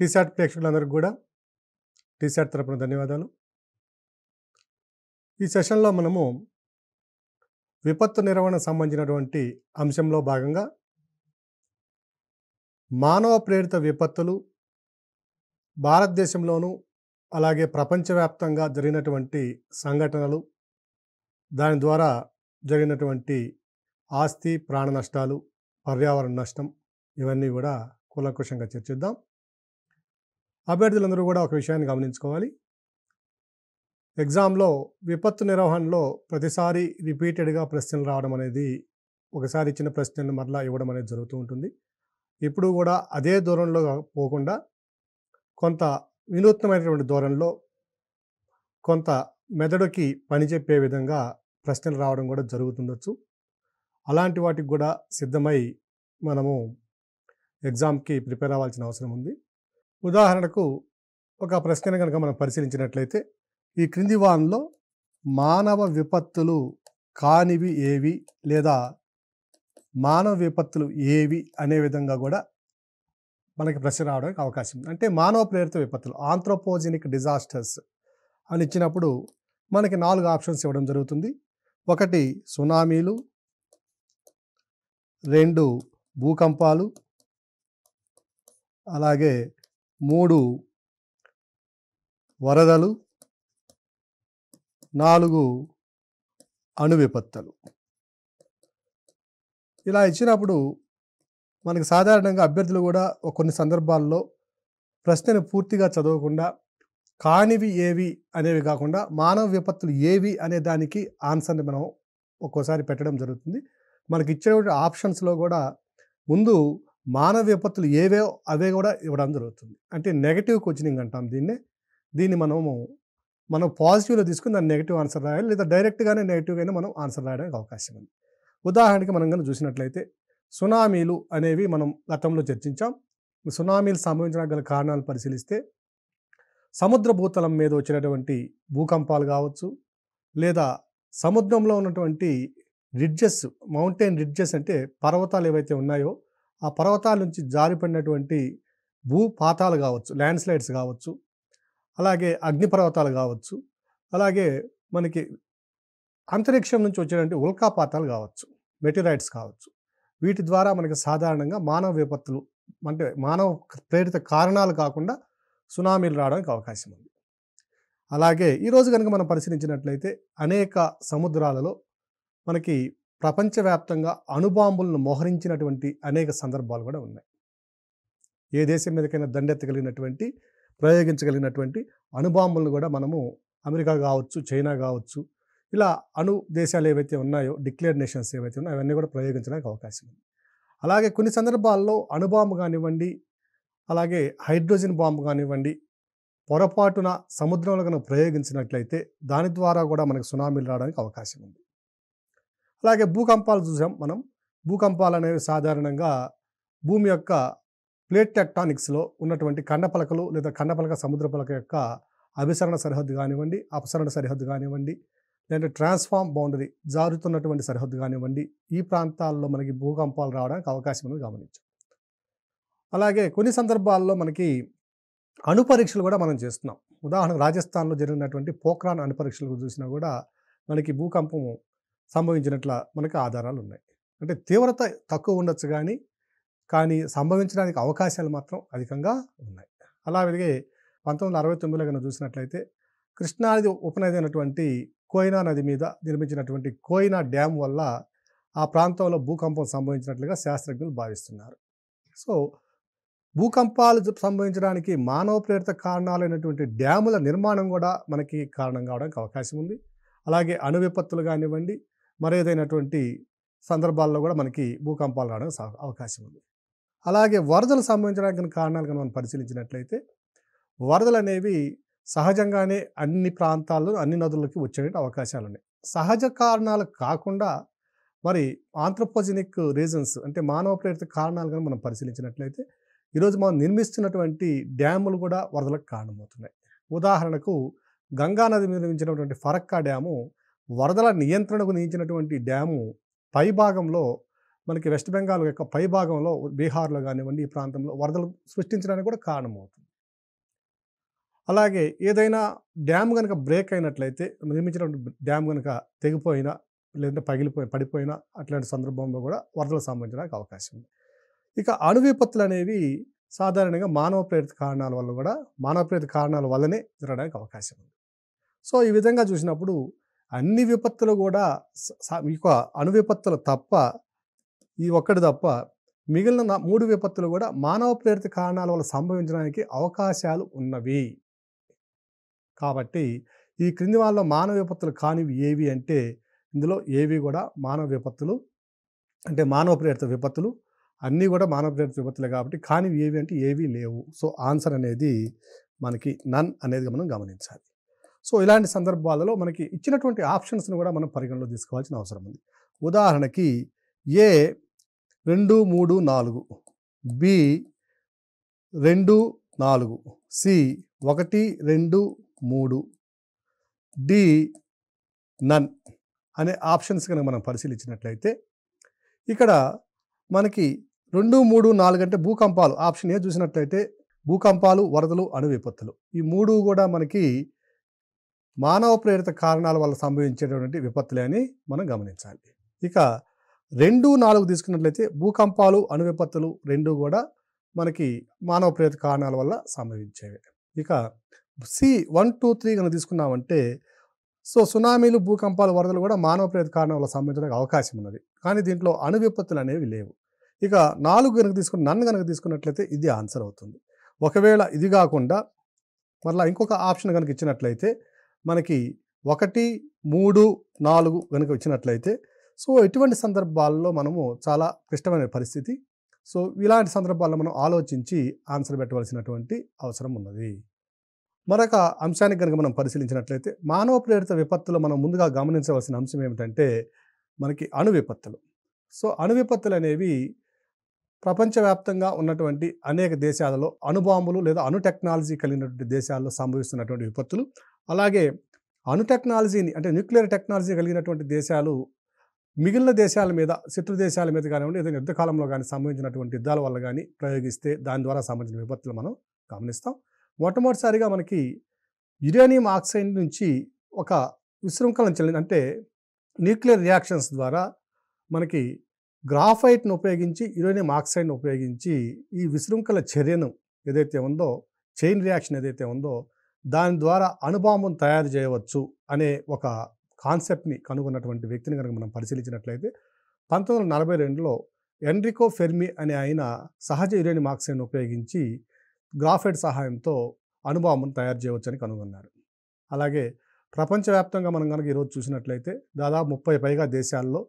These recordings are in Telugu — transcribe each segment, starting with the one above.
టీశాట్ ప్రేక్షకులందరికీ కూడా టీశాట్ తరపున ధన్యవాదాలు ఈ సెషన్లో మనము విపత్తు నిర్వహణ సంబంధించినటువంటి అంశంలో భాగంగా మానవ ప్రేరిత విపత్తులు భారతదేశంలోనూ అలాగే ప్రపంచవ్యాప్తంగా జరిగినటువంటి సంఘటనలు దాని ద్వారా జరిగినటువంటి ఆస్తి ప్రాణ నష్టాలు పర్యావరణ నష్టం ఇవన్నీ కూడా కూలంకుషంగా చర్చిద్దాం అభ్యర్థులందరూ కూడా ఒక విషయాన్ని గమనించుకోవాలి ఎగ్జామ్లో విపత్తు నిర్వహణలో ప్రతిసారి రిపీటెడ్గా ప్రశ్నలు రావడం అనేది ఒకసారి ఇచ్చిన ప్రశ్నలను మరలా ఇవ్వడం అనేది జరుగుతూ ఉంటుంది ఇప్పుడు కూడా అదే దూరంలో పోకుండా కొంత వినూత్నమైనటువంటి దూరంలో కొంత మెదడుకి పని చెప్పే విధంగా ప్రశ్నలు రావడం కూడా జరుగుతుండొచ్చు అలాంటి వాటికి కూడా సిద్ధమై మనము ఎగ్జామ్కి ప్రిపేర్ అవ్వాల్సిన అవసరం ఉంది ఉదాహరణకు ఒక ప్రశ్నను కనుక మనం పరిశీలించినట్లయితే ఈ క్రింది వాన్లో మానవ విపత్తులు కానివి ఏవి లేదా మానవ విపత్తులు ఏవి అనే విధంగా కూడా మనకి ప్రశ్న రావడానికి అవకాశం అంటే మానవ ప్రేరిత విపత్తులు ఆంథ్రోపోజెనిక్ డిజాస్టర్స్ అని ఇచ్చినప్పుడు మనకి నాలుగు ఆప్షన్స్ ఇవ్వడం జరుగుతుంది ఒకటి సునామీలు రెండు భూకంపాలు అలాగే మూడు వరదలు నాలుగు అణు విపత్తులు ఇలా ఇచ్చినప్పుడు మనకి సాధారణంగా అభ్యర్థులు కూడా కొన్ని సందర్భాల్లో ప్రశ్నను పూర్తిగా చదవకుండా కానివి ఏవి అనేవి కాకుండా మానవ విపత్తులు ఏవి అనే దానికి ఆన్సర్ని మనం ఒక్కోసారి పెట్టడం జరుగుతుంది మనకి ఇచ్చే ఆప్షన్స్లో కూడా ముందు మానవ విపత్తులు ఏవే అవే కూడా ఇవ్వడం జరుగుతుంది అంటే నెగటివ్ కోచింగ్ అంటాం దీన్ని దీన్ని మనము మనం పాజిటివ్లో తీసుకుని దాన్ని నెగిటివ్ ఆన్సర్ రాయాలి లేదా డైరెక్ట్గానే నెగిటివ్గానే మనం ఆన్సర్ రాయడానికి అవకాశం ఉంది ఉదాహరణకి మనం కనుక చూసినట్లయితే సునామీలు అనేవి మనం గతంలో చర్చించాం సునామీలు సంభవించడానికి గల కారణాలు పరిశీలిస్తే సముద్ర భూతలం మీద వచ్చినటువంటి భూకంపాలు కావచ్చు లేదా సముద్రంలో ఉన్నటువంటి రిడ్జెస్ మౌంటైన్ రిడ్జెస్ అంటే పర్వతాలు ఏవైతే ఉన్నాయో ఆ పర్వతాల నుంచి జారిపడినటువంటి భూపాతాలు కావచ్చు ల్యాండ్ స్లైడ్స్ కావచ్చు అలాగే అగ్నిపర్వతాలు కావచ్చు అలాగే మనకి అంతరిక్షం నుంచి వచ్చేటువంటి ఉల్కాపాతాలు కావచ్చు మెటీరైట్స్ కావచ్చు వీటి ద్వారా మనకి సాధారణంగా మానవ విపత్తులు అంటే మానవ ప్రేరిత కారణాలు కాకుండా సునామీలు రావడానికి అవకాశం ఉంది అలాగే ఈరోజు కనుక మనం పరిశీలించినట్లయితే అనేక సముద్రాలలో మనకి ప్రపంచవ్యాప్తంగా అణుబాంబులను మోహరించినటువంటి అనేక సందర్భాలు కూడా ఉన్నాయి ఏ దేశం మీదకైనా దండెత్తగలిగినటువంటి ప్రయోగించగలిగినటువంటి అణుబాంబులను కూడా మనము అమెరికా కావచ్చు చైనా కావచ్చు ఇలా అణు దేశాలు ఏవైతే ఉన్నాయో డిక్లేర్డ్ నేషన్స్ ఏవైతే ఉన్నాయో అవన్నీ కూడా ప్రయోగించడానికి అవకాశం ఉంది అలాగే కొన్ని సందర్భాల్లో అణుబాంబు కానివ్వండి అలాగే హైడ్రోజన్ బాంబు కానివ్వండి పొరపాటున సముద్రంలో కనుక ప్రయోగించినట్లయితే దాని ద్వారా కూడా మనకు సునామీలు రావడానికి అవకాశం ఉంది అలాగే భూకంపాలు చూసాం మనం భూకంపాలు అనేవి సాధారణంగా భూమి యొక్క ప్లేట్ టెక్టానిక్స్లో ఉన్నటువంటి కండపలకలు లేదా కండపలక సముద్ర పలక యొక్క అభిసరణ సరిహద్దు కానివ్వండి అపసరణ సరిహద్దు కానివ్వండి లేదంటే ట్రాన్స్ఫార్మ్ బౌండరీ జారుతున్నటువంటి సరిహద్దు కానివ్వండి ఈ ప్రాంతాల్లో మనకి భూకంపాలు రావడానికి అవకాశం అని గమనించాం అలాగే కొన్ని సందర్భాల్లో మనకి అణుపరీక్షలు కూడా మనం చేస్తున్నాం ఉదాహరణకు రాజస్థాన్లో జరిగినటువంటి పోఖ్రాన్ అణుపరీక్షలు చూసినా కూడా మనకి భూకంపము సంభవించినట్ల మనకు ఆధారాలు ఉన్నాయి అంటే తీవ్రత తక్కువ ఉండొచ్చు కానీ కానీ సంభవించడానికి అవకాశాలు మాత్రం అధికంగా ఉన్నాయి అలా అలాగే పంతొమ్మిది వందల అరవై తొమ్మిదిలో కనుక చూసినట్లయితే కృష్ణానది ఉపనది అయినటువంటి కోయినా నది మీద నిర్మించినటువంటి కోయినా డ్యామ్ వల్ల ఆ ప్రాంతంలో భూకంపం సంభవించినట్లుగా శాస్త్రజ్ఞులు భావిస్తున్నారు సో భూకంపాలు సంభవించడానికి మానవ ప్రేరిత కారణాలైనటువంటి డ్యాముల నిర్మాణం కూడా మనకి కారణం కావడానికి అవకాశం ఉంది అలాగే అణు విపత్తులు కానివ్వండి మరేదైనటువంటి సందర్భాల్లో కూడా మనకి భూకంపాలు రావడానికి అవకాశం ఉంది అలాగే వరదలు సంభవించడానికి కారణాలు కానీ మనం పరిశీలించినట్లయితే వరదలు అనేవి సహజంగానే అన్ని ప్రాంతాల్లో అన్ని నదులకి వచ్చే అవకాశాలు ఉన్నాయి సహజ కారణాలు కాకుండా మరి ఆంథ్రోపోజెనిక్ రీజన్స్ అంటే మానవ ప్రేరిత కారణాలు కానీ మనం పరిశీలించినట్లయితే ఈరోజు మనం నిర్మిస్తున్నటువంటి డ్యాములు కూడా వరదలకు కారణమవుతున్నాయి ఉదాహరణకు గంగానది నిర్మించినటువంటి ఫరక్కా డ్యాము వరదల నియంత్రణకు నియించినటువంటి డ్యాము పై భాగంలో మనకి వెస్ట్ బెంగాల్ యొక్క పై భాగంలో బీహార్లో కానివ్వండి ఈ ప్రాంతంలో వరదలు సృష్టించడానికి కూడా కారణమవుతుంది అలాగే ఏదైనా డ్యామ్ కనుక బ్రేక్ అయినట్లయితే నిర్మించినటువంటి డ్యామ్ కనుక తెగిపోయినా లేదంటే పగిలిపోయి పడిపోయినా అట్లాంటి సందర్భంలో కూడా వరదలు సంబంధించడానికి అవకాశం ఉంది ఇక అణు విపత్తులు అనేవి సాధారణంగా మానవ ప్రేరిత కారణాల వల్ల కూడా మానవ ప్రేరిత కారణాల వల్లనే జరగడానికి అవకాశం ఉంది సో ఈ విధంగా చూసినప్పుడు అన్ని విపత్తులు కూడా మీకు అణు విపత్తులు తప్ప ఈ ఒక్కటి తప్ప మిగిలిన మూడు విపత్తులు కూడా మానవ ప్రేరిత కారణాల వల్ల సంభవించడానికి అవకాశాలు ఉన్నవి కాబట్టి ఈ క్రింది వాళ్ళ మానవ విపత్తులు కానివి ఏవి అంటే ఇందులో ఏవి కూడా మానవ విపత్తులు అంటే మానవ ప్రేరిత విపత్తులు అన్నీ కూడా మానవ ప్రేరిత విపత్తులే కాబట్టి కానివి ఏవి అంటే ఏవీ లేవు సో ఆన్సర్ అనేది మనకి నన్ అనేది మనం గమనించాలి సో ఇలాంటి సందర్భాలలో మనకి ఇచ్చినటువంటి ఆప్షన్స్ని కూడా మనం పరిగణలో తీసుకోవాల్సిన అవసరం ఉంది ఉదాహరణకి ఏ రెండు మూడు నాలుగు బి రెండు నాలుగు సి ఒకటి రెండు మూడు డి నన్ అనే ఆప్షన్స్ కనుక మనం పరిశీలించినట్లయితే ఇక్కడ మనకి రెండు మూడు నాలుగు అంటే భూకంపాలు ఆప్షన్ ఏ చూసినట్లయితే భూకంపాలు వరదలు అణు విపత్తులు ఈ మూడు కూడా మనకి మానవ ప్రేరిత కారణాల వల్ల సంభవించేటటువంటి విపత్తులే అని మనం గమనించాలి ఇక రెండు నాలుగు తీసుకున్నట్లయితే భూకంపాలు అణు విపత్తులు రెండు కూడా మనకి మానవ ప్రేరిత కారణాల వల్ల సంభవించేవి ఇక సి వన్ టూ త్రీ కనుక తీసుకున్నామంటే సో సునామీలు భూకంపాలు వరదలు కూడా మానవ ప్రేరిత కారణాల వల్ల సంభవించడానికి అవకాశం ఉన్నది కానీ దీంట్లో అణు విపత్తులు అనేవి లేవు ఇక నాలుగు కనుక తీసుకున్న నన్ను కనుక తీసుకున్నట్లయితే ఇది ఆన్సర్ అవుతుంది ఒకవేళ ఇది కాకుండా మరలా ఇంకొక ఆప్షన్ కనుక ఇచ్చినట్లయితే మనకి ఒకటి మూడు నాలుగు కనుక వచ్చినట్లయితే సో ఇటువంటి సందర్భాల్లో మనము చాలా క్లిష్టమైన పరిస్థితి సో ఇలాంటి సందర్భాల్లో మనం ఆలోచించి ఆన్సర్ పెట్టవలసినటువంటి అవసరం ఉన్నది మరొక అంశానికి కనుక మనం పరిశీలించినట్లయితే మానవ ప్రేరిత విపత్తులు మనం ముందుగా గమనించవలసిన అంశం ఏమిటంటే మనకి అణు విపత్తులు సో అణు విపత్తులు అనేవి ప్రపంచవ్యాప్తంగా ఉన్నటువంటి అనేక దేశాలలో అణుబాంబులు లేదా అణు టెక్నాలజీ కలిగినటువంటి దేశాల్లో సంభవిస్తున్నటువంటి విపత్తులు అలాగే అణు టెక్నాలజీని అంటే న్యూక్లియర్ టెక్నాలజీ కలిగినటువంటి దేశాలు మిగిలిన దేశాల మీద శత్రు దేశాల మీద కానివ్వండి ఏదైనా యుద్ధకాలంలో కానీ సంభవించినటువంటి యుద్ధాల వల్ల కానీ ప్రయోగిస్తే దాని ద్వారా సంబంధించిన విపత్తులు మనం గమనిస్తాం మొట్టమొదటిసారిగా మనకి యురేనియం ఆక్సైడ్ నుంచి ఒక విశృంఖలం చెల్లింది అంటే న్యూక్లియర్ రియాక్షన్స్ ద్వారా మనకి గ్రాఫైట్ను ఉపయోగించి యురేనియం ఆక్సైడ్ను ఉపయోగించి ఈ విశృంఖల చర్యను ఏదైతే ఉందో చైన్ రియాక్షన్ ఏదైతే ఉందో దాని ద్వారా అణుబాంబును తయారు చేయవచ్చు అనే ఒక కాన్సెప్ట్ని కనుగొన్నటువంటి వ్యక్తిని కనుక మనం పరిశీలించినట్లయితే పంతొమ్మిది వందల నలభై రెండులో ఎన్రికో ఫెర్మి అనే ఆయన సహజ యురేనియం ఆక్సైడ్ను ఉపయోగించి గ్రాఫైట్ సహాయంతో అణుబాంబును తయారు చేయవచ్చని కనుగొన్నారు అలాగే ప్రపంచవ్యాప్తంగా మనం కనుక ఈరోజు చూసినట్లయితే దాదాపు ముప్పై పైగా దేశాల్లో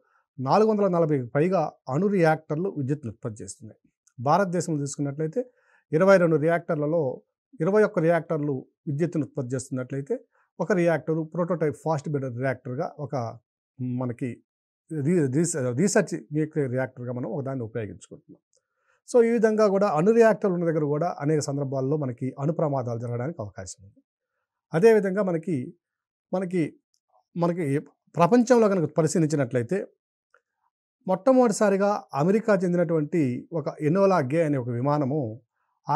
నాలుగు వందల నలభై పైగా అణు రియాక్టర్లు విద్యుత్ను ఉత్పత్తి చేస్తున్నాయి భారతదేశంలో తీసుకున్నట్లయితే ఇరవై రెండు రియాక్టర్లలో ఇరవై ఒక్క రియాక్టర్లు విద్యుత్తును ఉత్పత్తి చేస్తున్నట్లయితే ఒక రియాక్టరు ప్రోటోటైప్ ఫాస్ట్ బెడర్ రియాక్టర్గా ఒక మనకి రీసెర్చ్ న్యూక్లియర్ రియాక్టర్గా మనం ఒక దాన్ని ఉపయోగించుకుంటున్నాం సో ఈ విధంగా కూడా అణు రియాక్టర్లు ఉన్న దగ్గర కూడా అనేక సందర్భాల్లో మనకి అణు ప్రమాదాలు జరగడానికి అవకాశం ఉంది అదేవిధంగా మనకి మనకి మనకి ప్రపంచంలో కనుక పరిశీలించినట్లయితే మొట్టమొదటిసారిగా అమెరికా చెందినటువంటి ఒక ఇనోలా గే అనే ఒక విమానము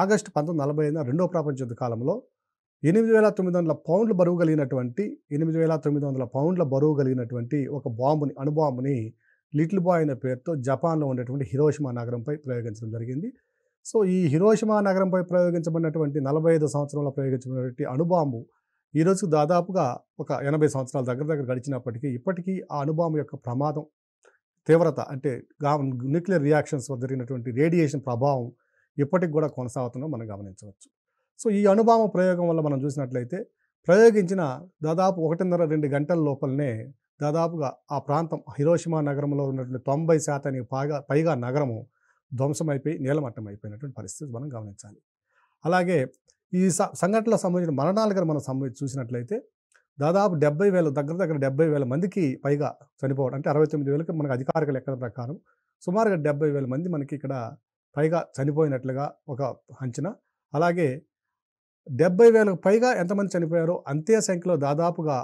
ఆగస్టు పంతొమ్మిది నలభై ఐదున రెండో ప్రపంచ యుద్ధ కాలంలో ఎనిమిది వేల తొమ్మిది వందల పౌండ్లు బరువు కలిగినటువంటి ఎనిమిది వేల తొమ్మిది వందల పౌండ్ల బరువు కలిగినటువంటి ఒక బాంబుని అణుబాంబుని లిటిల్ బాయ్ అనే పేరుతో జపాన్లో ఉండేటువంటి హిరోషిమా నగరంపై ప్రయోగించడం జరిగింది సో ఈ హిరోషిమా నగరంపై ప్రయోగించబడినటువంటి నలభై ఐదు సంవత్సరంలో ప్రయోగించబడినటువంటి అణుబాంబు ఈరోజుకు దాదాపుగా ఒక ఎనభై సంవత్సరాల దగ్గర దగ్గర గడిచినప్పటికీ ఇప్పటికీ ఆ అణుబాంబు యొక్క ప్రమాదం తీవ్రత అంటే న్యూక్లియర్ రియాక్షన్స్ వద్ద జరిగినటువంటి రేడియేషన్ ప్రభావం ఇప్పటికి కూడా కొనసాగుతుందో మనం గమనించవచ్చు సో ఈ అనుభవం ప్రయోగం వల్ల మనం చూసినట్లయితే ప్రయోగించిన దాదాపు ఒకటిన్నర రెండు గంటల లోపలనే దాదాపుగా ఆ ప్రాంతం హిరోషిమా నగరంలో ఉన్నటువంటి తొంభై శాతానికి పైగా పైగా నగరము ధ్వంసమైపోయి నీలమట్టం అయిపోయినటువంటి పరిస్థితి మనం గమనించాలి అలాగే ఈ సంఘటనలకు సంబంధించిన మరణాలు మనం సంబంధించి చూసినట్లయితే దాదాపు డెబ్బై వేల దగ్గర దగ్గర డెబ్బై వేల మందికి పైగా చనిపోవడం అంటే అరవై తొమ్మిది వేలకి మనకు అధికారిక లెక్కల ప్రకారం సుమారుగా డెబ్బై వేల మంది మనకి ఇక్కడ పైగా చనిపోయినట్లుగా ఒక అంచనా అలాగే డెబ్బై వేలకు పైగా ఎంతమంది చనిపోయారో అంతే సంఖ్యలో దాదాపుగా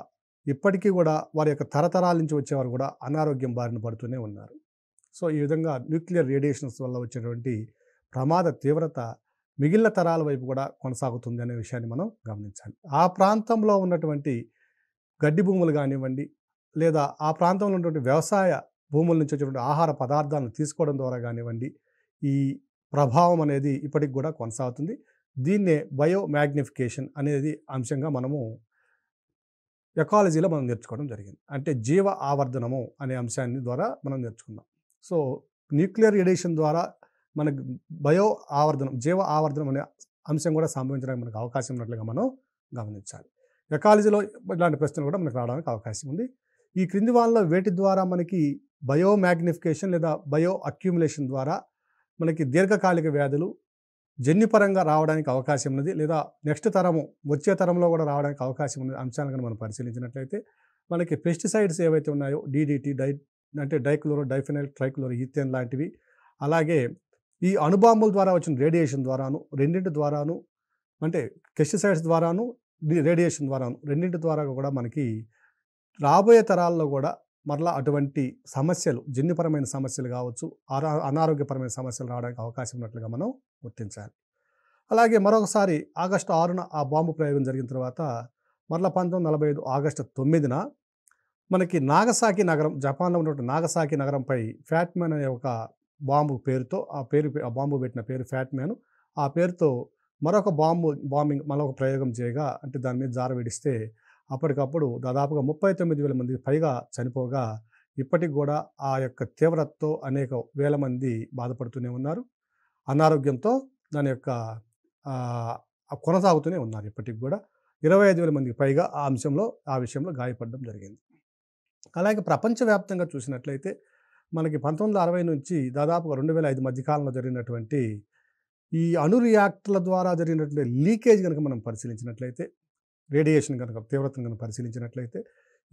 ఇప్పటికీ కూడా వారి యొక్క తరతరాల నుంచి వచ్చేవారు కూడా అనారోగ్యం బారిన పడుతూనే ఉన్నారు సో ఈ విధంగా న్యూక్లియర్ రేడియేషన్స్ వల్ల వచ్చేటువంటి ప్రమాద తీవ్రత మిగిలిన తరాల వైపు కూడా కొనసాగుతుంది అనే విషయాన్ని మనం గమనించాలి ఆ ప్రాంతంలో ఉన్నటువంటి గడ్డి భూములు కానివ్వండి లేదా ఆ ప్రాంతంలో ఉన్నటువంటి వ్యవసాయ భూముల నుంచి వచ్చేటువంటి ఆహార పదార్థాలను తీసుకోవడం ద్వారా కానివ్వండి ఈ ప్రభావం అనేది ఇప్పటికి కూడా కొనసాగుతుంది దీన్నే బయో మ్యాగ్నిఫికేషన్ అనేది అంశంగా మనము ఎకాలజీలో మనం నేర్చుకోవడం జరిగింది అంటే జీవ ఆవర్ధనము అనే అంశాన్ని ద్వారా మనం నేర్చుకున్నాం సో న్యూక్లియర్ రేడియేషన్ ద్వారా మనకు బయో ఆవర్ధనం జీవ ఆవర్ధనం అనే అంశం కూడా సంభవించడానికి మనకు అవకాశం ఉన్నట్లుగా మనం గమనించాలి ఎకాలజీలో ఇలాంటి ప్రశ్నలు కూడా మనకు రావడానికి అవకాశం ఉంది ఈ క్రింది వాళ్ళ వేటి ద్వారా మనకి బయో మ్యాగ్నిఫికేషన్ లేదా బయో అక్యుములేషన్ ద్వారా మనకి దీర్ఘకాలిక వ్యాధులు జన్యుపరంగా రావడానికి అవకాశం ఉన్నది లేదా నెక్స్ట్ తరము వచ్చే తరంలో కూడా రావడానికి అవకాశం ఉన్నది అంశాలను కనుక మనం పరిశీలించినట్లయితే మనకి పెస్టిసైడ్స్ ఏవైతే ఉన్నాయో డీడీటీ డై అంటే డైక్లోరో డైఫినైల్ ట్రైక్లోరో ఈథేన్ లాంటివి అలాగే ఈ అణుబాంబుల ద్వారా వచ్చిన రేడియేషన్ ద్వారాను రెండింటి ద్వారాను అంటే పెస్టిసైడ్స్ ద్వారాను రేడియేషన్ ద్వారా రెండింటి ద్వారా కూడా మనకి రాబోయే తరాల్లో కూడా మరలా అటువంటి సమస్యలు జన్యుపరమైన సమస్యలు కావచ్చు అనారోగ్యపరమైన సమస్యలు రావడానికి అవకాశం ఉన్నట్లుగా మనం గుర్తించాలి అలాగే మరొకసారి ఆగస్టు ఆరున ఆ బాంబు ప్రయోగం జరిగిన తర్వాత మరలా పంతొమ్మిది నలభై ఐదు ఆగస్టు తొమ్మిదిన మనకి నాగసాకి నగరం జపాన్లో ఉన్నటువంటి నాగసాకి నగరంపై ఫ్యాట్మెన్ అనే ఒక బాంబు పేరుతో ఆ పేరు ఆ బాంబు పెట్టిన పేరు ఫ్యాట్మెన్ ఆ పేరుతో మరొక బాంబు బాంబింగ్ మరొక ప్రయోగం చేయగా అంటే దాని మీద జార విడిస్తే అప్పటికప్పుడు దాదాపుగా ముప్పై తొమ్మిది వేల మంది పైగా చనిపోగా ఇప్పటికి కూడా ఆ యొక్క తీవ్రతతో అనేక వేల మంది బాధపడుతూనే ఉన్నారు అనారోగ్యంతో దాని యొక్క కొనసాగుతూనే ఉన్నారు ఇప్పటికి కూడా ఇరవై ఐదు వేల మందికి పైగా ఆ అంశంలో ఆ విషయంలో గాయపడడం జరిగింది అలాగే ప్రపంచవ్యాప్తంగా చూసినట్లయితే మనకి పంతొమ్మిది వందల అరవై నుంచి దాదాపుగా రెండు వేల ఐదు మధ్యకాలంలో జరిగినటువంటి ఈ అణు రియాక్టర్ల ద్వారా జరిగినటువంటి లీకేజ్ కనుక మనం పరిశీలించినట్లయితే రేడియేషన్ కనుక తీవ్రతను కనుక పరిశీలించినట్లయితే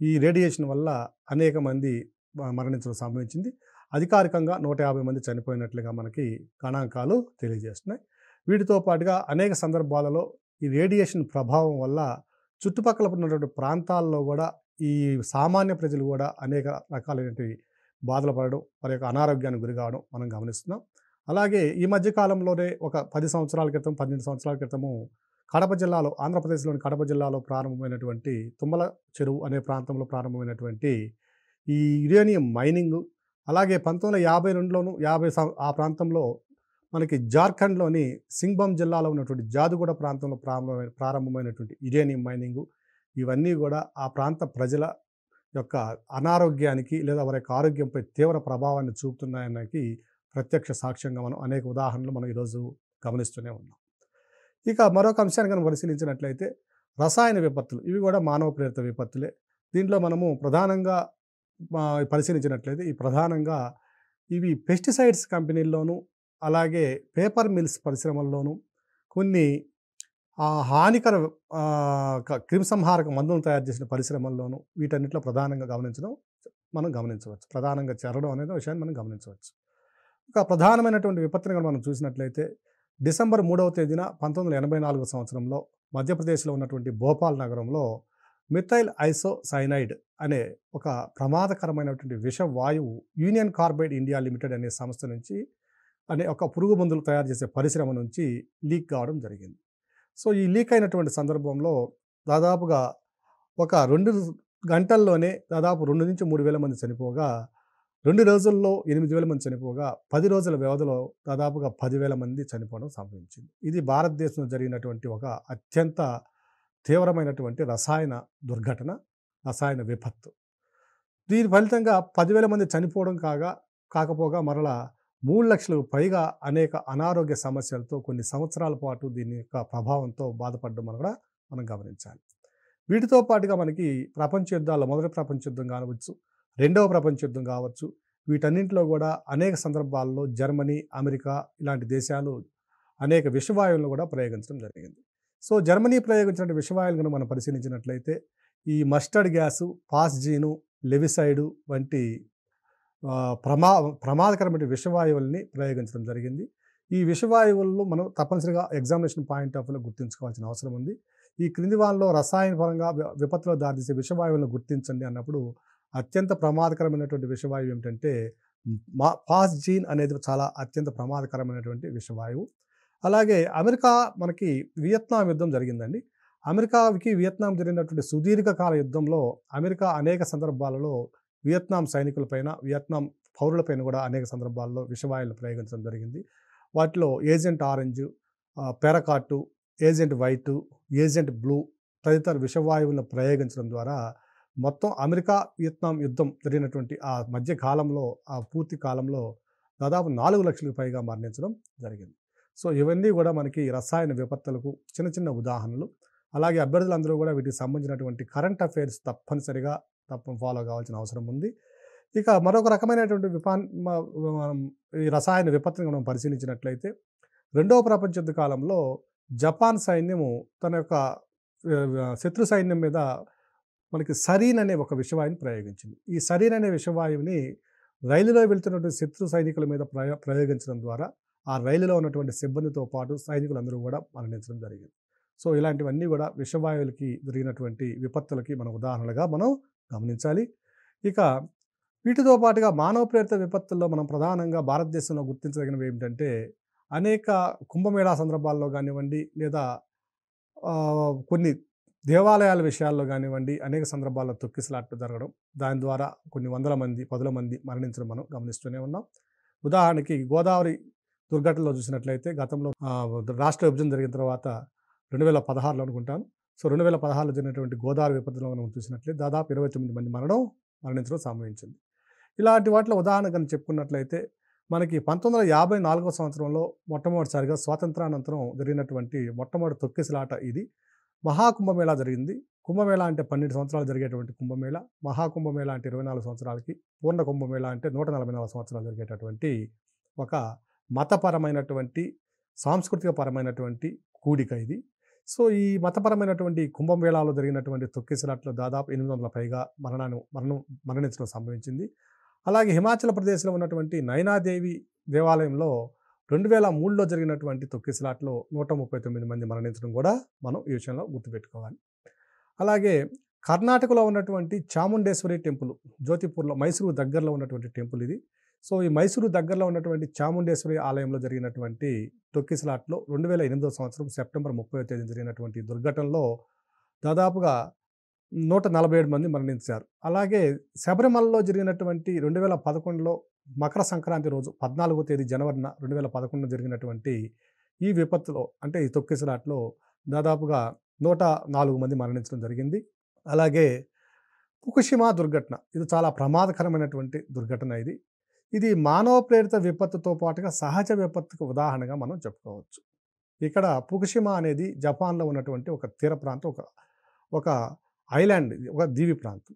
ఈ రేడియేషన్ వల్ల అనేక మంది మరణించడం సంభవించింది అధికారికంగా నూట యాభై మంది చనిపోయినట్లుగా మనకి గణాంకాలు తెలియజేస్తున్నాయి వీటితో పాటుగా అనేక సందర్భాలలో ఈ రేడియేషన్ ప్రభావం వల్ల చుట్టుపక్కల ఉన్నటువంటి ప్రాంతాల్లో కూడా ఈ సామాన్య ప్రజలు కూడా అనేక రకాలైనటువంటి బాధలు పడడం వారి యొక్క అనారోగ్యానికి గురి కావడం మనం గమనిస్తున్నాం అలాగే ఈ మధ్య కాలంలోనే ఒక పది సంవత్సరాల క్రితం పన్నెండు సంవత్సరాల క్రితము కడప జిల్లాలో ఆంధ్రప్రదేశ్లోని కడప జిల్లాలో ప్రారంభమైనటువంటి తుమ్మల చెరువు అనే ప్రాంతంలో ప్రారంభమైనటువంటి ఈ యురేనియం మైనింగ్ అలాగే పంతొమ్మిది వందల యాభై రెండులోను యాభై ఆ ప్రాంతంలో మనకి జార్ఖండ్లోని సింగ్బమ్ జిల్లాలో ఉన్నటువంటి జాదుగూడ ప్రాంతంలో ప్రారంభమైన ప్రారంభమైనటువంటి యురేనియం మైనింగ్ ఇవన్నీ కూడా ఆ ప్రాంత ప్రజల యొక్క అనారోగ్యానికి లేదా వారి యొక్క ఆరోగ్యంపై తీవ్ర ప్రభావాన్ని చూపుతున్నాయన్నకి ప్రత్యక్ష సాక్ష్యంగా మనం అనేక ఉదాహరణలు మనం ఈరోజు గమనిస్తూనే ఉన్నాం ఇక మరొక అంశాన్ని మనం పరిశీలించినట్లయితే రసాయన విపత్తులు ఇవి కూడా మానవ ప్రేరిత విపత్తులే దీంట్లో మనము ప్రధానంగా పరిశీలించినట్లయితే ఈ ప్రధానంగా ఇవి పెస్టిసైడ్స్ కంపెనీల్లోనూ అలాగే పేపర్ మిల్స్ పరిశ్రమల్లోనూ కొన్ని హానికర క్రిమిసంహారక మందులను తయారు చేసిన పరిశ్రమల్లోనూ వీటన్నిటిలో ప్రధానంగా గమనించడం మనం గమనించవచ్చు ప్రధానంగా చేరడం అనేది విషయాన్ని మనం గమనించవచ్చు ఒక ప్రధానమైనటువంటి విపత్తుని మనం చూసినట్లయితే డిసెంబర్ మూడవ తేదీన పంతొమ్మిది ఎనభై నాలుగు సంవత్సరంలో మధ్యప్రదేశ్లో ఉన్నటువంటి భోపాల్ నగరంలో మిథైల్ ఐసో సైనైడ్ అనే ఒక ప్రమాదకరమైనటువంటి విష వాయువు యూనియన్ కార్బైడ్ ఇండియా లిమిటెడ్ అనే సంస్థ నుంచి అనే ఒక పురుగు మందులు తయారు చేసే పరిశ్రమ నుంచి లీక్ కావడం జరిగింది సో ఈ లీక్ అయినటువంటి సందర్భంలో దాదాపుగా ఒక రెండు గంటల్లోనే దాదాపు రెండు నుంచి మూడు వేల మంది చనిపోగా రెండు రోజుల్లో ఎనిమిది వేల మంది చనిపోగా పది రోజుల వ్యవధిలో దాదాపుగా పదివేల మంది చనిపోవడం సంభవించింది ఇది భారతదేశంలో జరిగినటువంటి ఒక అత్యంత తీవ్రమైనటువంటి రసాయన దుర్ఘటన రసాయన విపత్తు దీని ఫలితంగా పదివేల మంది చనిపోవడం కాగా కాకపోగా మరలా మూడు లక్షలకు పైగా అనేక అనారోగ్య సమస్యలతో కొన్ని సంవత్సరాల పాటు దీని యొక్క ప్రభావంతో బాధపడడం కూడా మనం గమనించాలి వీటితో పాటుగా మనకి ప్రపంచ యుద్ధాల్లో మొదటి ప్రపంచ యుద్ధం కానవచ్చు రెండవ ప్రపంచ యుద్ధం కావచ్చు వీటన్నింటిలో కూడా అనేక సందర్భాల్లో జర్మనీ అమెరికా ఇలాంటి దేశాలు అనేక విషవాయువులను కూడా ప్రయోగించడం జరిగింది సో జర్మనీ ప్రయోగించిన విషవాయువులను మనం పరిశీలించినట్లయితే ఈ మస్టర్డ్ గ్యాసు పాస్జీను లెవిసైడు వంటి ప్రమా ప్రమాదకరమైన విషవాయువుల్ని ప్రయోగించడం జరిగింది ఈ విషవాయువులను మనం తప్పనిసరిగా ఎగ్జామినేషన్ పాయింట్ ఆఫ్లో గుర్తుంచుకోవాల్సిన అవసరం ఉంది ఈ క్రింది వాళ్ళలో రసాయన పరంగా విపత్తులో దారితీసే విషవాయువులను గుర్తించండి అన్నప్పుడు అత్యంత ప్రమాదకరమైనటువంటి విషవాయువు ఏమిటంటే మా పాస్ జీన్ అనేది చాలా అత్యంత ప్రమాదకరమైనటువంటి విషవాయువు అలాగే అమెరికా మనకి వియత్నాం యుద్ధం జరిగిందండి అమెరికాకి వియత్నాం జరిగినటువంటి సుదీర్ఘకాల యుద్ధంలో అమెరికా అనేక సందర్భాలలో వియత్నాం సైనికులపైన వియత్నాం పౌరులపైన కూడా అనేక సందర్భాల్లో విషవాయువులు ప్రయోగించడం జరిగింది వాటిలో ఏజెంట్ ఆరెంజ్ పెరకాటు ఏజెంట్ వైటు ఏజెంట్ బ్లూ తదితర విషవాయువులను ప్రయోగించడం ద్వారా మొత్తం అమెరికా వియత్నాం యుద్ధం జరిగినటువంటి ఆ మధ్య కాలంలో ఆ పూర్తి కాలంలో దాదాపు నాలుగు లక్షలకు పైగా మరణించడం జరిగింది సో ఇవన్నీ కూడా మనకి రసాయన విపత్తులకు చిన్న చిన్న ఉదాహరణలు అలాగే అభ్యర్థులందరూ కూడా వీటికి సంబంధించినటువంటి కరెంట్ అఫైర్స్ తప్పనిసరిగా తప్ప ఫాలో కావాల్సిన అవసరం ఉంది ఇక మరొక రకమైనటువంటి విపా మనం ఈ రసాయన విపత్తుని మనం పరిశీలించినట్లయితే రెండవ ప్రపంచ యుద్ధ కాలంలో జపాన్ సైన్యము తన యొక్క శత్రు సైన్యం మీద మనకి సరీన్ అనే ఒక విషవాయువుని ప్రయోగించింది ఈ సరీన్ అనే విషవాయువుని రైలులో వెళ్తున్నటువంటి శత్రు సైనికుల మీద ప్రయోగించడం ద్వారా ఆ రైలులో ఉన్నటువంటి సిబ్బందితో పాటు సైనికులందరూ కూడా మరణించడం జరిగింది సో ఇలాంటివన్నీ కూడా విషవాయువులకి జరిగినటువంటి విపత్తులకి మనం ఉదాహరణలుగా మనం గమనించాలి ఇక వీటితో పాటుగా మానవ ప్రేరిత విపత్తుల్లో మనం ప్రధానంగా భారతదేశంలో గుర్తించదగినవి ఏమిటంటే అనేక కుంభమేళా సందర్భాల్లో కానివ్వండి లేదా కొన్ని దేవాలయాల విషయాల్లో కానివ్వండి అనేక సందర్భాల్లో తొక్కిసలాట్లు జరగడం దాని ద్వారా కొన్ని వందల మంది పదుల మంది మరణించడం మనం గమనిస్తూనే ఉన్నాం ఉదాహరణకి గోదావరి దుర్ఘటనలో చూసినట్లయితే గతంలో రాష్ట్ర విభజన జరిగిన తర్వాత రెండు వేల పదహారులో అనుకుంటాను సో రెండు వేల పదహారులో జరిగినటువంటి గోదావరి విపత్తులో మనం చూసినట్లయితే దాదాపు ఇరవై తొమ్మిది మంది మరణం మరణించడం సంభవించింది ఇలాంటి వాటిలో ఉదాహరణగా చెప్పుకున్నట్లయితే మనకి పంతొమ్మిది వందల యాభై నాలుగో సంవత్సరంలో మొట్టమొదటిసారిగా స్వాతంత్రానంతరం జరిగినటువంటి మొట్టమొదటి తొక్కిసలాట ఇది మహాకుంభమేళ జరిగింది కుంభమేళ అంటే పన్నెండు సంవత్సరాలు జరిగేటువంటి కుంభమేళ మహాకుంభమేళ అంటే ఇరవై నాలుగు సంవత్సరాలకి పూర్ణ కుంభమేళ అంటే నూట నలభై నాలుగు సంవత్సరాలు జరిగేటటువంటి ఒక మతపరమైనటువంటి సాంస్కృతిక పరమైనటువంటి కూడిక ఇది సో ఈ మతపరమైనటువంటి కుంభమేళాలో జరిగినటువంటి తొక్కిసలాట్లో దాదాపు ఎనిమిది వందల పైగా మరణాన్ని మరణం మరణించడం సంభవించింది అలాగే హిమాచల్ ప్రదేశ్లో ఉన్నటువంటి నైనాదేవి దేవాలయంలో రెండు వేల మూడులో జరిగినటువంటి తొక్కిసలాట్లో నూట ముప్పై తొమ్మిది మంది మరణించడం కూడా మనం ఈ విషయంలో గుర్తుపెట్టుకోవాలి అలాగే కర్ణాటకలో ఉన్నటువంటి చాముండేశ్వరి టెంపుల్ జ్యోతిపూర్లో మైసూరు దగ్గరలో ఉన్నటువంటి టెంపుల్ ఇది సో ఈ మైసూరు దగ్గరలో ఉన్నటువంటి చాముండేశ్వరి ఆలయంలో జరిగినటువంటి తొక్కిసలాట్లో రెండు వేల ఎనిమిదో సంవత్సరం సెప్టెంబర్ ముప్పై తేదీ జరిగినటువంటి దుర్ఘటనలో దాదాపుగా నూట నలభై ఏడు మంది మరణించారు అలాగే శబరిమలలో జరిగినటువంటి రెండు వేల పదకొండులో మకర సంక్రాంతి రోజు పద్నాలుగో తేదీ జనవరిన రెండు వేల పదకొండు జరిగినటువంటి ఈ విపత్తులో అంటే ఈ తొక్కిసలాట్లో దాదాపుగా నూట నాలుగు మంది మరణించడం జరిగింది అలాగే ఫుకుషిమా దుర్ఘటన ఇది చాలా ప్రమాదకరమైనటువంటి దుర్ఘటన ఇది ఇది మానవ ప్రేరిత విపత్తుతో పాటుగా సహజ విపత్తుకు ఉదాహరణగా మనం చెప్పుకోవచ్చు ఇక్కడ పుకుషిమా అనేది జపాన్లో ఉన్నటువంటి ఒక తీర ప్రాంతం ఒక ఒక ఐలాండ్ ఒక దీవి ప్రాంతం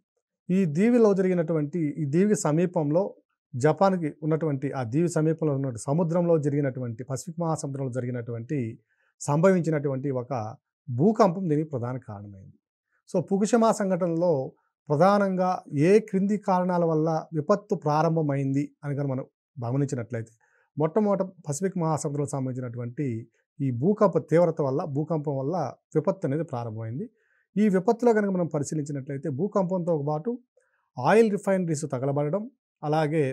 ఈ దీవిలో జరిగినటువంటి ఈ దీవి సమీపంలో జపాన్కి ఉన్నటువంటి ఆ దీవి సమీపంలో ఉన్న సముద్రంలో జరిగినటువంటి పసిఫిక్ మహాసముద్రంలో జరిగినటువంటి సంభవించినటువంటి ఒక భూకంపం దీనికి ప్రధాన కారణమైంది సో పుకుషమా సంఘటనలో ప్రధానంగా ఏ క్రింది కారణాల వల్ల విపత్తు ప్రారంభమైంది అని కానీ మనం గమనించినట్లయితే మొట్టమొదట పసిఫిక్ మహాసముద్రంలో సంబంధించినటువంటి ఈ భూకంప తీవ్రత వల్ల భూకంపం వల్ల విపత్తు అనేది ప్రారంభమైంది ఈ విపత్తులో కనుక మనం పరిశీలించినట్లయితే భూకంపంతో పాటు ఆయిల్ రిఫైనరీస్ తగలబడడం అలాగే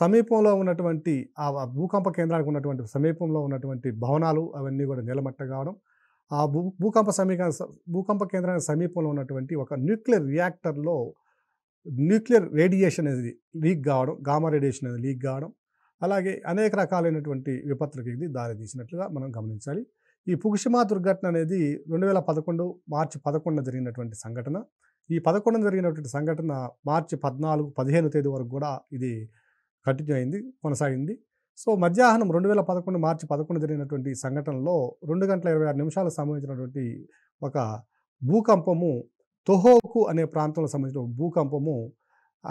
సమీపంలో ఉన్నటువంటి ఆ భూకంప కేంద్రానికి ఉన్నటువంటి సమీపంలో ఉన్నటువంటి భవనాలు అవన్నీ కూడా నిలమట్ట కావడం ఆ భూ భూకంప సమీక భూకంప కేంద్రానికి సమీపంలో ఉన్నటువంటి ఒక న్యూక్లియర్ రియాక్టర్లో న్యూక్లియర్ రేడియేషన్ అనేది లీక్ కావడం గామా రేడియేషన్ అనేది లీక్ కావడం అలాగే అనేక రకాలైనటువంటి విపత్తులకి ఇది దారి తీసినట్లుగా మనం గమనించాలి ఈ పుకుషిమా దుర్ఘటన అనేది రెండు వేల పదకొండు మార్చి పదకొండున జరిగినటువంటి సంఘటన ఈ పదకొండున జరిగినటువంటి సంఘటన మార్చి పద్నాలుగు పదిహేను తేదీ వరకు కూడా ఇది కంటిన్యూ అయింది కొనసాగింది సో మధ్యాహ్నం రెండు వేల పదకొండు మార్చి పదకొండు జరిగినటువంటి సంఘటనలో రెండు గంటల ఇరవై ఆరు నిమిషాలకు సంబంధించినటువంటి ఒక భూకంపము తొహోకు అనే ప్రాంతంలో సంబంధించిన భూకంపము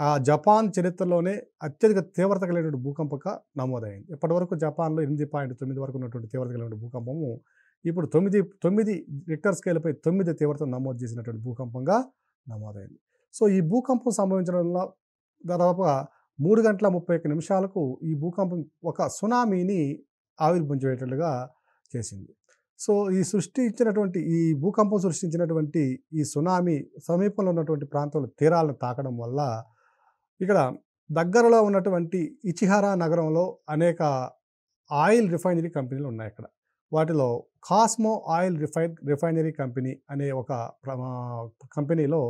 ఆ జపాన్ చరిత్రలోనే అత్యధిక తీవ్రత కలిగినటువంటి భూకంపక నమోదైంది ఇప్పటివరకు జపాన్లో ఎనిమిది పాయింట్ తొమ్మిది వరకు ఉన్నటువంటి తీవ్రత కలిగిన భూకంపము ఇప్పుడు తొమ్మిది తొమ్మిది రిక్టర్ స్కేల్పై తొమ్మిది తీవ్రత నమోదు చేసినటువంటి భూకంపంగా నమోదైంది సో ఈ భూకంపం సంభవించడం వల్ల దాదాపుగా మూడు గంటల ముప్పై ఒక్క నిమిషాలకు ఈ భూకంపం ఒక సునామీని ఆవిర్భించేటట్లుగా చేసింది సో ఈ సృష్టించినటువంటి ఈ భూకంపం సృష్టించినటువంటి ఈ సునామీ సమీపంలో ఉన్నటువంటి ప్రాంతంలో తీరాలను తాకడం వల్ల ఇక్కడ దగ్గరలో ఉన్నటువంటి ఇచిహారా నగరంలో అనేక ఆయిల్ రిఫైనరీ కంపెనీలు ఉన్నాయి అక్కడ వాటిలో Cosmo oil refine refinery company అనే ఒక కంపెనీలో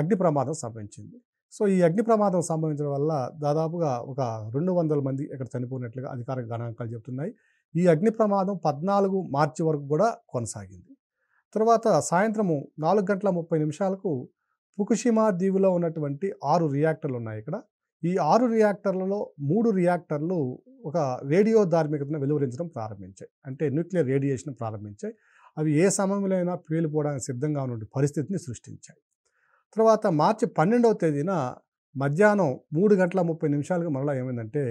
అగ్ని ప్రమాదం సంభవించింది సో ఈ అగ్ని ప్రమాదం సంభవించడం వల్ల దాదాపుగా ఒక రెండు వందల మంది ఇక్కడ చనిపోయినట్లుగా అధికారిక గణాంకాలు చెబుతున్నాయి ఈ అగ్ని ప్రమాదం పద్నాలుగు మార్చి వరకు కూడా కొనసాగింది తర్వాత సాయంత్రము నాలుగు గంటల ముప్పై నిమిషాలకు ఫుకుషిమా దీవిలో ఉన్నటువంటి ఆరు రియాక్టర్లు ఉన్నాయి ఇక్కడ ఈ ఆరు రియాక్టర్లలో మూడు రియాక్టర్లు ఒక రేడియో ధార్మికతను వెలువరించడం ప్రారంభించాయి అంటే న్యూక్లియర్ రేడియేషన్ ప్రారంభించాయి అవి ఏ సమయంలో అయినా పేలిపోవడానికి సిద్ధంగా ఉన్న పరిస్థితిని సృష్టించాయి తర్వాత మార్చి పన్నెండవ తేదీన మధ్యాహ్నం మూడు గంటల ముప్పై నిమిషాలకు మరలా ఏమైందంటే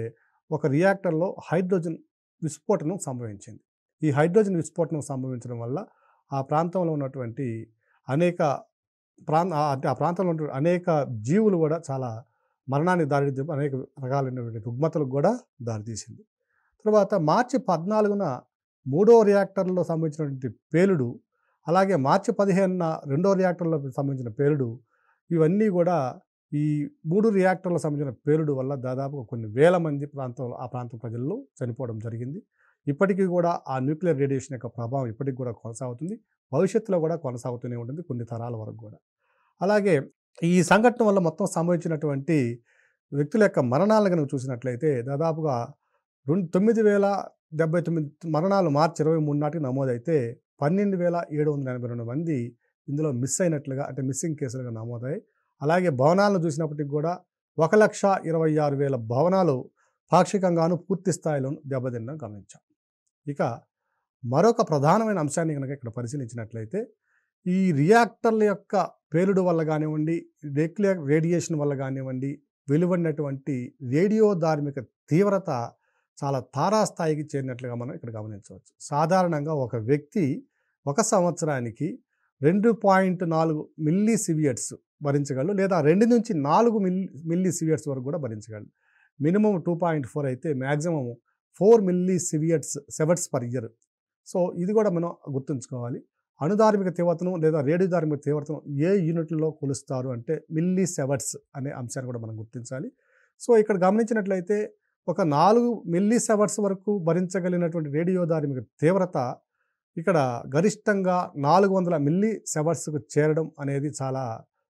ఒక రియాక్టర్లో హైడ్రోజన్ విస్ఫోటనం సంభవించింది ఈ హైడ్రోజన్ విస్ఫోటనం సంభవించడం వల్ల ఆ ప్రాంతంలో ఉన్నటువంటి అనేక ప్రాంత అంటే ఆ ప్రాంతంలో ఉన్నటువంటి అనేక జీవులు కూడా చాలా మరణానికి దారితీ అనేక రకాలైనటువంటి రుగ్మతలకు కూడా దారితీసింది తర్వాత మార్చి పద్నాలుగున మూడో రియాక్టర్లో సంబంధించినటువంటి పేలుడు అలాగే మార్చి పదిహేనున రెండో రియాక్టర్లో సంబంధించిన పేలుడు ఇవన్నీ కూడా ఈ మూడు రియాక్టర్లకు సంబంధించిన పేలుడు వల్ల దాదాపు కొన్ని వేల మంది ప్రాంతం ఆ ప్రాంత ప్రజల్లో చనిపోవడం జరిగింది ఇప్పటికీ కూడా ఆ న్యూక్లియర్ రేడియేషన్ యొక్క ప్రభావం ఇప్పటికి కూడా కొనసాగుతుంది భవిష్యత్తులో కూడా కొనసాగుతూనే ఉంటుంది కొన్ని తరాల వరకు కూడా అలాగే ఈ సంఘటన వల్ల మొత్తం సంభవించినటువంటి వ్యక్తుల యొక్క మరణాలు కనుక చూసినట్లయితే దాదాపుగా రెండు తొమ్మిది వేల డెబ్బై తొమ్మిది మరణాలు మార్చి ఇరవై మూడు నాటికి నమోదైతే పన్నెండు వేల ఏడు వందల ఎనభై రెండు మంది ఇందులో మిస్ అయినట్లుగా అంటే మిస్సింగ్ కేసులుగా నమోదాయి అలాగే భవనాలను చూసినప్పటికి కూడా ఒక లక్ష ఇరవై ఆరు వేల భవనాలు పాక్షికంగాను పూర్తి స్థాయిలో దెబ్బతినడం గమనించాం ఇక మరొక ప్రధానమైన అంశాన్ని కనుక ఇక్కడ పరిశీలించినట్లయితే ఈ రియాక్టర్ల యొక్క పేలుడు వల్ల కానివ్వండి రేక్లియర్ రేడియేషన్ వల్ల కానివ్వండి వెలువడినటువంటి రేడియో ధార్మిక తీవ్రత చాలా తారాస్థాయికి చేరినట్లుగా మనం ఇక్కడ గమనించవచ్చు సాధారణంగా ఒక వ్యక్తి ఒక సంవత్సరానికి రెండు పాయింట్ నాలుగు మిల్లీ సివియర్స్ భరించగలడు లేదా రెండు నుంచి నాలుగు మిల్లీ మిల్లీ సివియర్స్ వరకు కూడా భరించగలడు మినిమం టూ పాయింట్ ఫోర్ అయితే maximum four milli sieverts sieverts per year so ఇది కూడా మనం గుర్తుంచుకోవాలి అణుధార్మిక తీవ్రతను లేదా రేడియోధార్మిక తీవ్రతను ఏ యూనిట్లలో కొలుస్తారు అంటే మిల్లీ సెవర్ట్స్ అనే అంశాన్ని కూడా మనం గుర్తించాలి సో ఇక్కడ గమనించినట్లయితే ఒక నాలుగు మిల్లీ సెవర్స్ వరకు భరించగలిగినటువంటి రేడియోధార్మిక తీవ్రత ఇక్కడ గరిష్టంగా నాలుగు వందల మిల్లీ సెవర్ట్స్కు చేరడం అనేది చాలా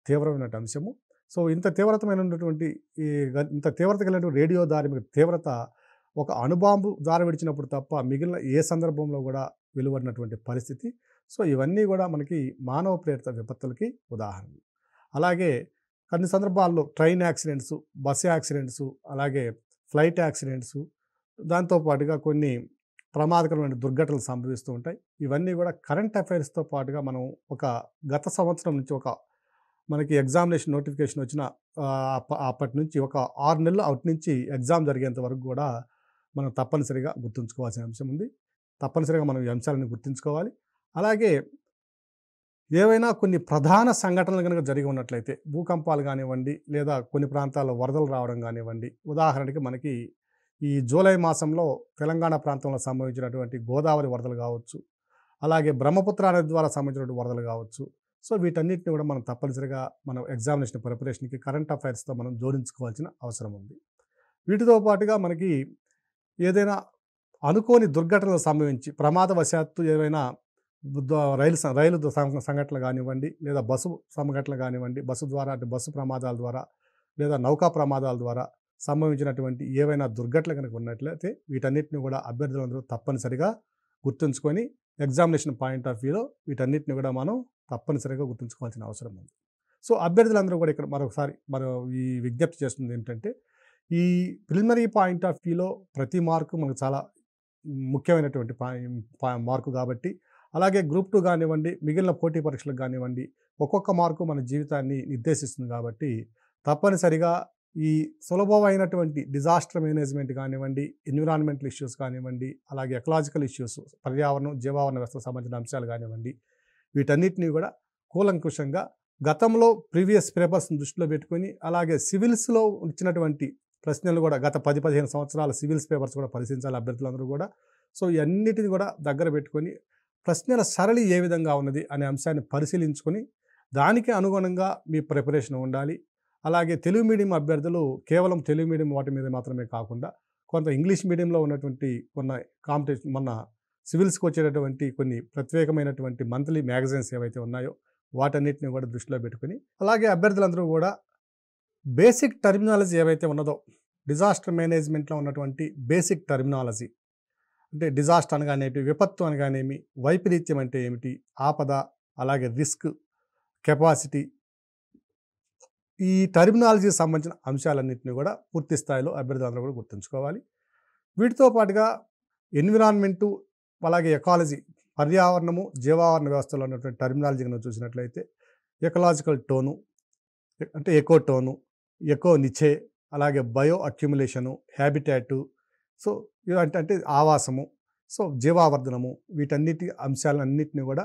తీవ్రమైన అంశము సో ఇంత తీవ్రతమైనటువంటి ఈ ఇంత తీవ్రత కలిగినటువంటి రేడియోధార్మిక తీవ్రత ఒక అణుబాంబు దారి విడిచినప్పుడు తప్ప మిగిలిన ఏ సందర్భంలో కూడా వెలువడినటువంటి పరిస్థితి సో ఇవన్నీ కూడా మనకి మానవ ప్రేరిత విపత్తులకి ఉదాహరణలు అలాగే కొన్ని సందర్భాల్లో ట్రైన్ యాక్సిడెంట్స్ బస్ యాక్సిడెంట్స్ అలాగే ఫ్లైట్ యాక్సిడెంట్స్ దాంతోపాటుగా కొన్ని ప్రమాదకరమైన దుర్ఘటనలు సంభవిస్తూ ఉంటాయి ఇవన్నీ కూడా కరెంట్ అఫైర్స్తో పాటుగా మనం ఒక గత సంవత్సరం నుంచి ఒక మనకి ఎగ్జామినేషన్ నోటిఫికేషన్ వచ్చిన అప్పటి నుంచి ఒక ఆరు నెలలు అవుట్ నుంచి ఎగ్జామ్ జరిగేంత వరకు కూడా మనం తప్పనిసరిగా గుర్తుంచుకోవాల్సిన అంశం ఉంది తప్పనిసరిగా మనం ఈ అంశాలను గుర్తుంచుకోవాలి అలాగే ఏవైనా కొన్ని ప్రధాన సంఘటనలు కనుక జరిగి ఉన్నట్లయితే భూకంపాలు కానివ్వండి లేదా కొన్ని ప్రాంతాల్లో వరదలు రావడం కానివ్వండి ఉదాహరణకి మనకి ఈ జూలై మాసంలో తెలంగాణ ప్రాంతంలో సంభవించినటువంటి గోదావరి వరదలు కావచ్చు అలాగే బ్రహ్మపుత్ర నది ద్వారా సంబంధించినటువంటి వరదలు కావచ్చు సో వీటన్నిటిని కూడా మనం తప్పనిసరిగా మనం ఎగ్జామినేషన్ ప్రిపరేషన్కి కరెంట్ అఫైర్స్తో మనం జోడించుకోవాల్సిన అవసరం ఉంది వీటితో పాటుగా మనకి ఏదైనా అనుకోని దుర్ఘటనలు సంభవించి ప్రమాదవశాత్తు ఏదైనా రైలు రైలు సంఘటనలు కానివ్వండి లేదా బస్సు సంఘటనలు కానివ్వండి బస్సు ద్వారా అంటే బస్సు ప్రమాదాల ద్వారా లేదా నౌకా ప్రమాదాల ద్వారా సంభవించినటువంటి ఏవైనా దుర్ఘటనలు కనుక ఉన్నట్లయితే వీటన్నిటిని కూడా అభ్యర్థులందరూ తప్పనిసరిగా గుర్తుంచుకొని ఎగ్జామినేషన్ పాయింట్ ఆఫ్ వ్యూలో వీటన్నిటిని కూడా మనం తప్పనిసరిగా గుర్తుంచుకోవాల్సిన అవసరం ఉంది సో అభ్యర్థులందరూ కూడా ఇక్కడ మరొకసారి మనం ఈ విజ్ఞప్తి చేస్తుంది ఏంటంటే ఈ ప్రిలిమినరీ పాయింట్ ఆఫ్ వ్యూలో ప్రతి మార్కు మనకు చాలా ముఖ్యమైనటువంటి మార్కు కాబట్టి అలాగే గ్రూప్ టూ కానివ్వండి మిగిలిన పోటీ పరీక్షలకు కానివ్వండి ఒక్కొక్క మార్కు మన జీవితాన్ని నిర్దేశిస్తుంది కాబట్టి తప్పనిసరిగా ఈ సులభమైనటువంటి డిజాస్టర్ మేనేజ్మెంట్ కానివ్వండి ఎన్విరాన్మెంటల్ ఇష్యూస్ కానివ్వండి అలాగే ఎకలాజికల్ ఇష్యూస్ పర్యావరణం జీవావరణ వ్యవస్థకు సంబంధించిన అంశాలు కానివ్వండి వీటన్నిటిని కూడా కూలంకుషంగా గతంలో ప్రీవియస్ పేపర్స్ని దృష్టిలో పెట్టుకొని అలాగే సివిల్స్లో ఇచ్చినటువంటి ప్రశ్నలు కూడా గత పది పదిహేను సంవత్సరాల సివిల్స్ పేపర్స్ కూడా పరిశీలించాలి అభ్యర్థులందరూ కూడా సో ఇవన్నిటిని కూడా దగ్గర పెట్టుకొని ప్రశ్నల సరళి ఏ విధంగా ఉన్నది అనే అంశాన్ని పరిశీలించుకొని దానికి అనుగుణంగా మీ ప్రిపరేషన్ ఉండాలి అలాగే తెలుగు మీడియం అభ్యర్థులు కేవలం తెలుగు మీడియం వాటి మీద మాత్రమే కాకుండా కొంత ఇంగ్లీష్ మీడియంలో ఉన్నటువంటి కొన్ని కాంపిటీషన్ మన సివిల్స్కి వచ్చేటటువంటి కొన్ని ప్రత్యేకమైనటువంటి మంత్లీ మ్యాగజైన్స్ ఏవైతే ఉన్నాయో వాటన్నిటిని కూడా దృష్టిలో పెట్టుకుని అలాగే అభ్యర్థులందరూ కూడా బేసిక్ టర్మినాలజీ ఏవైతే ఉన్నదో డిజాస్టర్ మేనేజ్మెంట్లో ఉన్నటువంటి బేసిక్ టర్మినాలజీ అంటే డిజాస్టర్ అనగానేమి విపత్తు అనగానేమి వైపరీత్యం అంటే ఏమిటి ఆపద అలాగే రిస్క్ కెపాసిటీ ఈ టర్మినాలజీకి సంబంధించిన అంశాలన్నింటినీ కూడా పూర్తి స్థాయిలో అభ్యర్థులందరూ కూడా గుర్తుంచుకోవాలి వీటితో పాటుగా ఎన్విరాన్మెంటు అలాగే ఎకాలజీ పర్యావరణము జీవావరణ వ్యవస్థలో ఉన్నటువంటి టర్మినాలజీని చూసినట్లయితే ఎకలాజికల్ టోను అంటే ఎకో టోను ఎకో నిచే అలాగే బయో అక్యుములేషను హ్యాబిటాటు సో అంటే అంటే ఆవాసము సో జీవావర్ధనము వీటన్నిటి అంశాలన్నింటినీ కూడా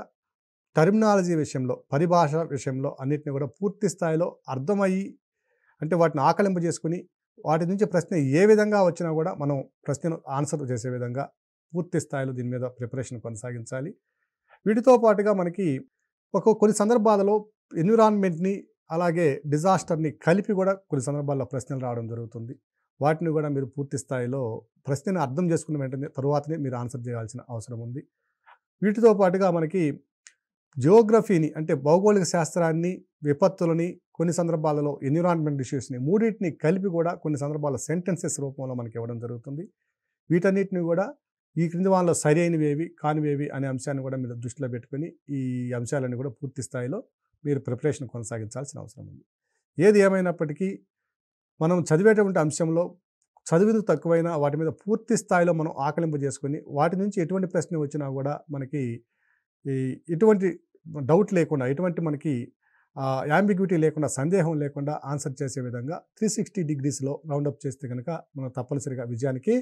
టర్మినాలజీ విషయంలో పరిభాష విషయంలో అన్నింటినీ కూడా పూర్తి స్థాయిలో అర్థమయ్యి అంటే వాటిని ఆకలింపు చేసుకుని వాటి నుంచి ప్రశ్న ఏ విధంగా వచ్చినా కూడా మనం ప్రశ్నను ఆన్సర్ చేసే విధంగా పూర్తి స్థాయిలో దీని మీద ప్రిపరేషన్ కొనసాగించాలి వీటితో పాటుగా మనకి ఒక కొన్ని సందర్భాలలో ఎన్విరాన్మెంట్ని అలాగే డిజాస్టర్ని కలిపి కూడా కొన్ని సందర్భాల్లో ప్రశ్నలు రావడం జరుగుతుంది వాటిని కూడా మీరు పూర్తి స్థాయిలో ప్రశ్నను అర్థం చేసుకున్న వెంటనే తరువాతనే మీరు ఆన్సర్ చేయాల్సిన అవసరం ఉంది వీటితో పాటుగా మనకి జియోగ్రఫీని అంటే భౌగోళిక శాస్త్రాన్ని విపత్తులని కొన్ని సందర్భాలలో ఎన్విరాన్మెంట్ ఇష్యూస్ని మూడింటిని కలిపి కూడా కొన్ని సందర్భాల్లో సెంటెన్సెస్ రూపంలో మనకి ఇవ్వడం జరుగుతుంది వీటన్నిటిని కూడా ఈ క్రింది వాళ్ళలో సరైనవేవి కానివేవి అనే అంశాన్ని కూడా మీరు దృష్టిలో పెట్టుకుని ఈ అంశాలన్నీ కూడా పూర్తి స్థాయిలో మీరు ప్రిపరేషన్ కొనసాగించాల్సిన అవసరం ఉంది ఏది ఏమైనప్పటికీ మనం చదివేటువంటి అంశంలో చదువుకు తక్కువైన వాటి మీద పూర్తి స్థాయిలో మనం ఆకలింపు చేసుకొని వాటి నుంచి ఎటువంటి ప్రశ్న వచ్చినా కూడా మనకి ఎటువంటి డౌట్ లేకుండా ఎటువంటి మనకి యాంబిగ్యూటీ లేకుండా సందేహం లేకుండా ఆన్సర్ చేసే విధంగా త్రీ సిక్స్టీ డిగ్రీస్లో రౌండప్ చేస్తే కనుక మనం తప్పనిసరిగా విజయానికి